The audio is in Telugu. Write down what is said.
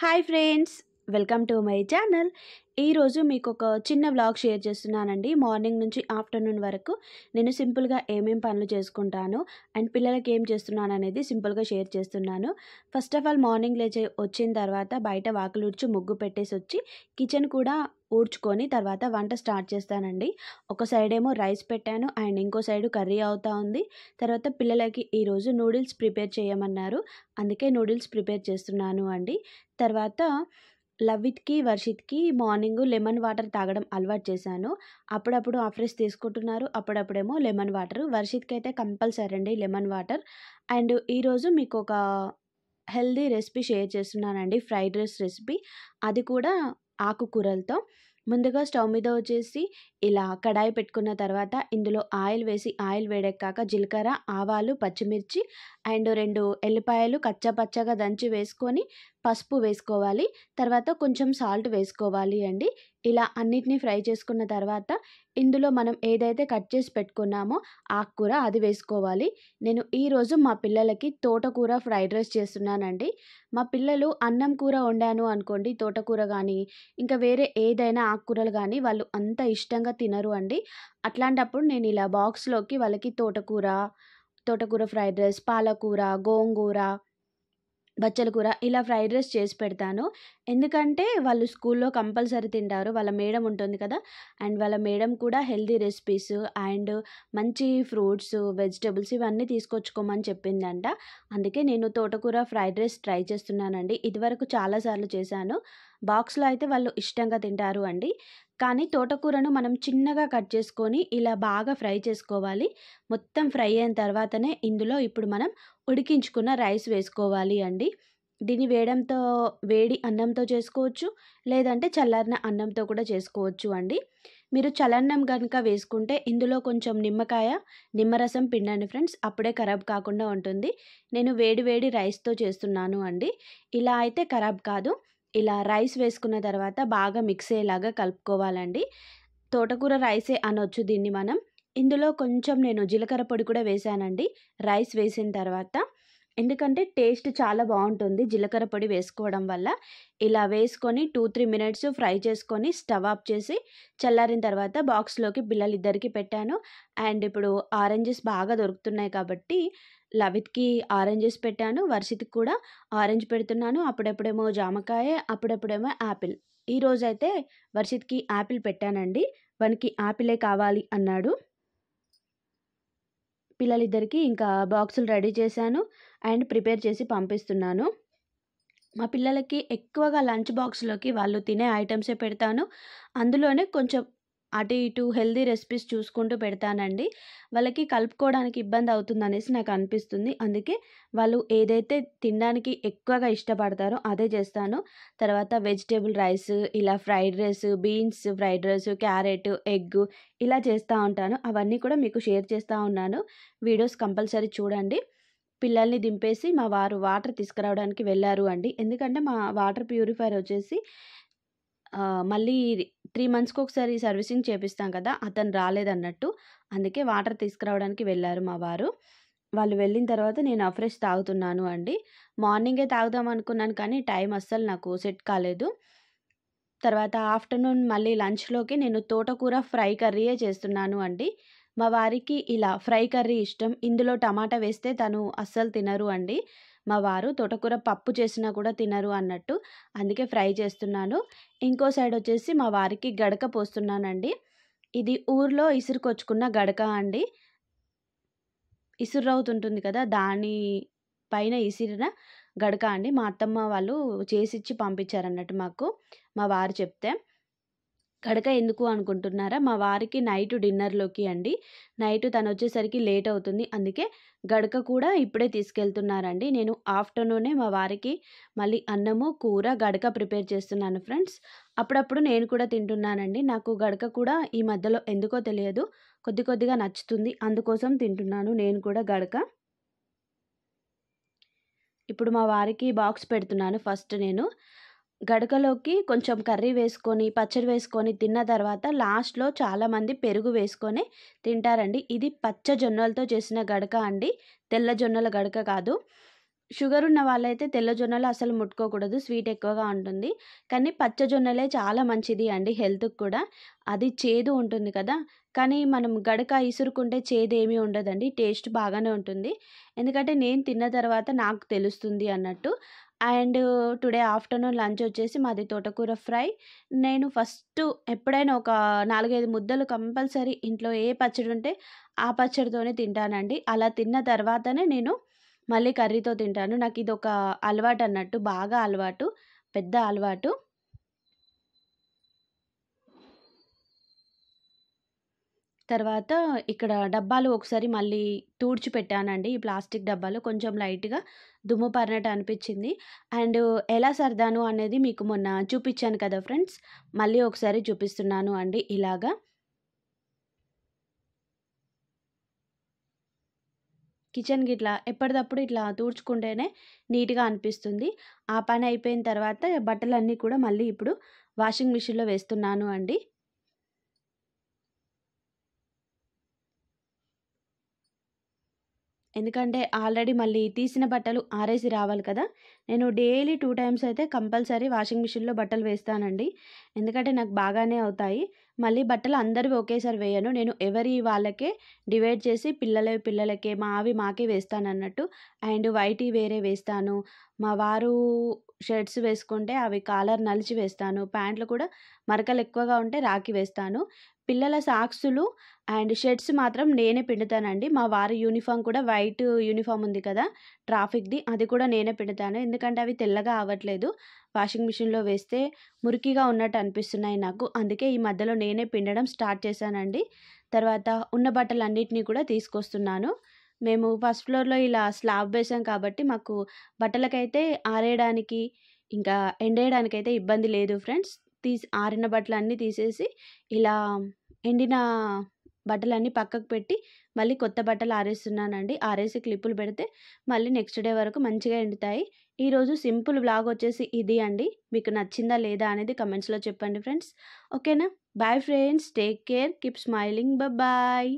hi friends welcome to my channel ఈరోజు మీకు ఒక చిన్న బ్లాగ్ షేర్ చేస్తున్నానండి మార్నింగ్ నుంచి ఆఫ్టర్నూన్ వరకు నేను సింపుల్గా ఏమేం పనులు చేసుకుంటాను అండ్ పిల్లలకి ఏం చేస్తున్నాను అనేది సింపుల్గా షేర్ చేస్తున్నాను ఫస్ట్ ఆఫ్ ఆల్ మార్నింగ్ లేచి వచ్చిన తర్వాత బయట వాకిలు ఉడ్చి ముగ్గు పెట్టేసి వచ్చి కిచెన్ కూడా ఊడ్చుకొని తర్వాత వంట స్టార్ట్ చేస్తానండి ఒక సైడ్ ఏమో రైస్ పెట్టాను అండ్ ఇంకో సైడ్ కర్రీ అవుతా ఉంది తర్వాత పిల్లలకి ఈరోజు నూడిల్స్ ప్రిపేర్ చేయమన్నారు అందుకే నూడిల్స్ ప్రిపేర్ చేస్తున్నాను అండి తర్వాత లవిత్కి వర్షిత్కి మార్నింగ్ లెమన్ వాటర్ తాగడం అలవాటు చేశాను అప్పుడప్పుడు ఆఫ్రెష్ తీసుకుంటున్నారు అప్పుడప్పుడేమో లెమన్ వాటర్ వర్షిత్కి అయితే కంపల్సరీ అండి లెమన్ వాటర్ అండ్ ఈరోజు మీకు ఒక హెల్దీ రెసిపీ షేర్ చేస్తున్నానండి ఫ్రైడ్ రైస్ రెసిపీ అది కూడా ఆకుకూరలతో ముందుగా స్టవ్ మీద వచ్చేసి ఇలా కడాయి పెట్టుకున్న తర్వాత ఇందులో ఆయిల్ వేసి ఆయిల్ వేడెక్కాక జీలకర్ర ఆవాలు పచ్చిమిర్చి అండ్ రెండు ఎల్లిపాయలు కచ్చపచ్చగా దంచి వేసుకొని పసుపు వేసుకోవాలి తర్వాత కొంచెం సాల్ట్ వేసుకోవాలి అండి ఇలా అన్నిటినీ ఫ్రై చేసుకున్న తర్వాత ఇందులో మనం ఏదైతే కట్ చేసి పెట్టుకున్నామో ఆకుకూర అది వేసుకోవాలి నేను ఈరోజు మా పిల్లలకి తోటకూర ఫ్రైడ్ రైస్ చేస్తున్నానండి మా పిల్లలు అన్నం కూర వండాను అనుకోండి తోటకూర కానీ ఇంకా వేరే ఏదైనా ఆకుకూరలు కానీ వాళ్ళు అంత ఇష్టంగా తినరు అండి అట్లాంటప్పుడు నేను ఇలా బాక్స్లోకి వాళ్ళకి తోటకూర తోటకూర ఫ్రైడ్ రైస్ పాలకూర గోంగూర బచ్చల కూర ఇలా ఫ్రైడ్ రైస్ చేసి పెడతాను ఎందుకంటే వాళ్ళు స్కూల్లో కంపల్సరీ తింటారు వాళ్ళ మేడం ఉంటుంది కదా అండ్ వాళ్ళ మేడం కూడా హెల్దీ రెసిపీస్ అండ్ మంచి ఫ్రూట్స్ వెజిటబుల్స్ ఇవన్నీ తీసుకొచ్చుకోమని చెప్పిందంట అందుకే నేను తోటకూర ఫ్రైడ్ రైస్ ట్రై చేస్తున్నానండి ఇదివరకు చాలాసార్లు చేశాను బాక్స్లో అయితే వాళ్ళు ఇష్టంగా తింటారు అండి కానీ తోటకూరను మనం చిన్నగా కట్ చేసుకొని ఇలా బాగా ఫ్రై చేసుకోవాలి మొత్తం ఫ్రై అయిన తర్వాతనే ఇందులో ఇప్పుడు మనం ఉడికించుకున్న రైస్ వేసుకోవాలి అండి దీన్ని వేయడంతో వేడి అన్నంతో చేసుకోవచ్చు లేదంటే చల్లారిన అన్నంతో కూడా చేసుకోవచ్చు అండి మీరు చలన్నం కనుక వేసుకుంటే ఇందులో కొంచెం నిమ్మకాయ నిమ్మరసం పిండండి ఫ్రెండ్స్ అప్పుడే ఖరాబ్ కాకుండా ఉంటుంది నేను వేడి వేడి రైస్తో చేస్తున్నాను అండి ఇలా అయితే ఖరాబ్ కాదు ఇలా రైస్ వేసుకున్న తర్వాత బాగా మిక్స్ అయ్యేలాగా కలుపుకోవాలండి తోటకూర రైసే అనొచ్చు దీన్ని మనం ఇందులో కొంచెం నేను జీలకర్ర పొడి కూడా వేశానండి రైస్ వేసిన తర్వాత ఎందుకంటే టేస్ట్ చాలా బాగుంటుంది జీలకర్ర పొడి వేసుకోవడం వల్ల ఇలా వేసుకొని టూ త్రీ మినిట్స్ ఫ్రై చేసుకొని స్టవ్ ఆఫ్ చేసి చల్లారిన తర్వాత బాక్స్లోకి పిల్లలిద్దరికీ పెట్టాను అండ్ ఇప్పుడు ఆరెంజెస్ బాగా దొరుకుతున్నాయి కాబట్టి లవిత్కి ఆరెంజెస్ పెట్టాను వర్షిత్కి కూడా ఆరెంజ్ పెడుతున్నాను అప్పుడప్పుడేమో జామకాయ అప్పుడప్పుడేమో యాపిల్ ఈరోజైతే వర్షిత్కి యాపిల్ పెట్టానండి వానికి యాపిలే కావాలి అన్నాడు పిల్లలిద్దరికీ ఇంకా బాక్సులు రెడీ చేశాను అండ్ ప్రిపేర్ చేసి పంపిస్తున్నాను మా పిల్లలకి ఎక్కువగా లంచ్ బాక్స్లోకి వాళ్ళు తినే ఐటమ్సే పెడతాను అందులోనే కొంచెం అటు ఇటు హెల్దీ రెసిపీస్ చూసుకుంటూ పెడతానండి వాళ్ళకి కలుపుకోవడానికి ఇబ్బంది అవుతుంది అనేసి నాకు అనిపిస్తుంది అందుకే వాళ్ళు ఏదైతే తినడానికి ఎక్కువగా ఇష్టపడతారో అదే చేస్తాను తర్వాత వెజిటేబుల్ రైస్ ఇలా fried rice beans fried rice carrot egg ఇలా చేస్తూ ఉంటాను అవన్నీ కూడా మీకు షేర్ చేస్తూ ఉన్నాను వీడియోస్ కంపల్సరీ చూడండి పిల్లల్ని దింపేసి మా వారు వాటర్ తీసుకురావడానికి వెళ్ళారు అండి ఎందుకంటే మా వాటర్ ప్యూరిఫైర్ వచ్చేసి మళ్ళీ త్రీ మంత్స్కి ఒకసారి సర్వీసింగ్ చేపిస్తాం కదా అతను రాలేదన్నట్టు అందుకే వాటర్ తీసుకురావడానికి వెళ్ళారు మా వారు వాళ్ళు వెళ్ళిన తర్వాత నేను అఫ్రెష్ తాగుతున్నాను అండి మార్నింగే తాగుదాం అనుకున్నాను కానీ టైం అస్సలు నాకు సెట్ కాలేదు తర్వాత ఆఫ్టర్నూన్ మళ్ళీ లంచ్లోకి నేను తోటకూర ఫ్రై కర్రీయే చేస్తున్నాను అండి మా వారికి ఇలా ఫ్రై కర్రీ ఇష్టం ఇందులో టమాటా వేస్తే తను అస్సలు తినరు అండి మా వారు తోటకూర పప్పు చేసినా కూడా తినరు అన్నట్టు అందుకే ఫ్రై చేస్తున్నాను ఇంకో సైడ్ వచ్చేసి మా వారికి గడక పోస్తున్నానండి ఇది ఊర్లో ఇసురుకొచ్చుకున్న గడక అండి అవుతుంటుంది కదా దాని పైన ఇసిరిన గడక అండి మా అత్తమ్మ వాళ్ళు చేసిచ్చి పంపించారన్నట్టు మాకు మా వారు చెప్తే గడక ఎందుకు అనుకుంటున్నారా మా వారికి నైట్ డిన్నర్లోకి అండి నైట్ తను వచ్చేసరికి లేట్ అవుతుంది అందుకే గడక కూడా ఇప్పుడే తీసుకెళ్తున్నారండి నేను ఆఫ్టర్నూనే మా వారికి మళ్ళీ అన్నము కూర గడక ప్రిపేర్ చేస్తున్నాను ఫ్రెండ్స్ అప్పుడప్పుడు నేను కూడా తింటున్నానండి నాకు గడక కూడా ఈ మధ్యలో ఎందుకో తెలియదు కొద్ది కొద్దిగా నచ్చుతుంది అందుకోసం తింటున్నాను నేను కూడా గడక ఇప్పుడు మా వారికి బాక్స్ పెడుతున్నాను ఫస్ట్ నేను గడకలోకి కొంచెం కర్రీ వేసుకొని పచ్చడి వేసుకొని తిన్న తర్వాత లాస్ట్లో చాలామంది పెరుగు వేసుకొని తింటారండి ఇది పచ్చ జొన్నలతో చేసిన గడక అండి తెల్ల జొన్నల గడక కాదు షుగర్ ఉన్న వాళ్ళైతే తెల్ల జొన్నలు అసలు ముట్టుకోకూడదు స్వీట్ ఎక్కువగా ఉంటుంది కానీ పచ్చ జొన్నలే చాలా మంచిది అండి హెల్త్కి కూడా అది చేదు ఉంటుంది కదా కానీ మనం గడక ఇసురుకుంటే ఏమీ ఉండదండి టేస్ట్ బాగానే ఉంటుంది ఎందుకంటే నేను తిన్న తర్వాత నాకు తెలుస్తుంది అన్నట్టు అండ్ టుడే ఆఫ్టర్నూన్ లంచ్ వచ్చేసి మాది తోటకూర ఫ్రై నేను ఫస్ట్ ఎప్పుడైనా ఒక నాలుగైదు ముద్దలు కంపల్సరీ ఇంట్లో ఏ పచ్చడి ఉంటే ఆ పచ్చడితోనే తింటానండి అలా తిన్న తర్వాతనే నేను మళ్ళీ కర్రీతో తింటాను నాకు ఇది ఒక అలవాటు అన్నట్టు బాగా అలవాటు పెద్ద అలవాటు తర్వాత ఇక్కడ డబ్బాలు ఒకసారి మళ్ళీ తూడ్చి పెట్టానండి ఈ ప్లాస్టిక్ డబ్బాలు కొంచెం లైట్గా దుమ్ము పారినట్టు అనిపించింది అండ్ ఎలా సర్దాను అనేది మీకు మొన్న చూపించాను కదా ఫ్రెండ్స్ మళ్ళీ ఒకసారి చూపిస్తున్నాను అండి ఇలాగా కిచెన్కి ఇట్లా ఎప్పటికప్పుడు ఇట్లా తూడ్చుకుంటేనే నీట్గా అనిపిస్తుంది ఆ పని అయిపోయిన తర్వాత బట్టలన్నీ కూడా మళ్ళీ ఇప్పుడు వాషింగ్ మిషన్లో వేస్తున్నాను అండి ఎందుకంటే ఆల్రెడీ మళ్ళీ తీసిన బట్టలు ఆరేసి రావాలి కదా నేను డైలీ టూ టైమ్స్ అయితే కంపల్సరీ వాషింగ్ మిషన్లో బట్టలు వేస్తానండి ఎందుకంటే నాకు బాగానే అవుతాయి మళ్ళీ బట్టలు అందరివి ఒకేసారి వేయను నేను ఎవరి వాళ్ళకే డివైడ్ చేసి పిల్లల పిల్లలకే మా అవి మాకే వేస్తాను అన్నట్టు అండ్ వైటీ వేరే వేస్తాను మా వారు షర్ట్స్ వేసుకుంటే అవి కాలర్ నలిచి వేస్తాను ప్యాంట్లు కూడా మరకలు ఎక్కువగా ఉంటే రాకి వేస్తాను పిల్లల సాక్సులు అండ్ షర్ట్స్ మాత్రం నేనే పిండుతానండి మా వారి యూనిఫామ్ కూడా వైట్ యూనిఫామ్ ఉంది కదా ట్రాఫిక్ది అది కూడా నేనే పిండుతాను ఎందుకంటే అవి తెల్లగా అవ్వట్లేదు వాషింగ్ మిషన్లో వేస్తే మురికిగా ఉన్నట్టు అనిపిస్తున్నాయి నాకు అందుకే ఈ మధ్యలో నేనే పిండడం స్టార్ట్ చేశానండి తర్వాత ఉన్న బట్టలన్నింటినీ కూడా తీసుకొస్తున్నాను మేము ఫస్ట్ ఫ్లోర్లో ఇలా స్లాబ్ వేసాం కాబట్టి మాకు బట్టలకైతే ఆరేయడానికి ఇంకా ఎండేయడానికైతే ఇబ్బంది లేదు ఫ్రెండ్స్ తీసి ఆరిన బట్టలు అన్నీ తీసేసి ఇలా ఎండిన బట్టలన్నీ పక్కకు పెట్టి మళ్ళీ కొత్త బట్టలు ఆరేస్తున్నానండి ఆరేసి క్లిప్పులు పెడితే మళ్ళీ నెక్స్ట్ డే వరకు మంచిగా ఎండుతాయి ఈరోజు సింపుల్ బ్లాగ్ వచ్చేసి ఇది అండి మీకు నచ్చిందా లేదా అనేది కమెంట్స్లో చెప్పండి ఫ్రెండ్స్ ఓకేనా bye friends take care keep smiling bye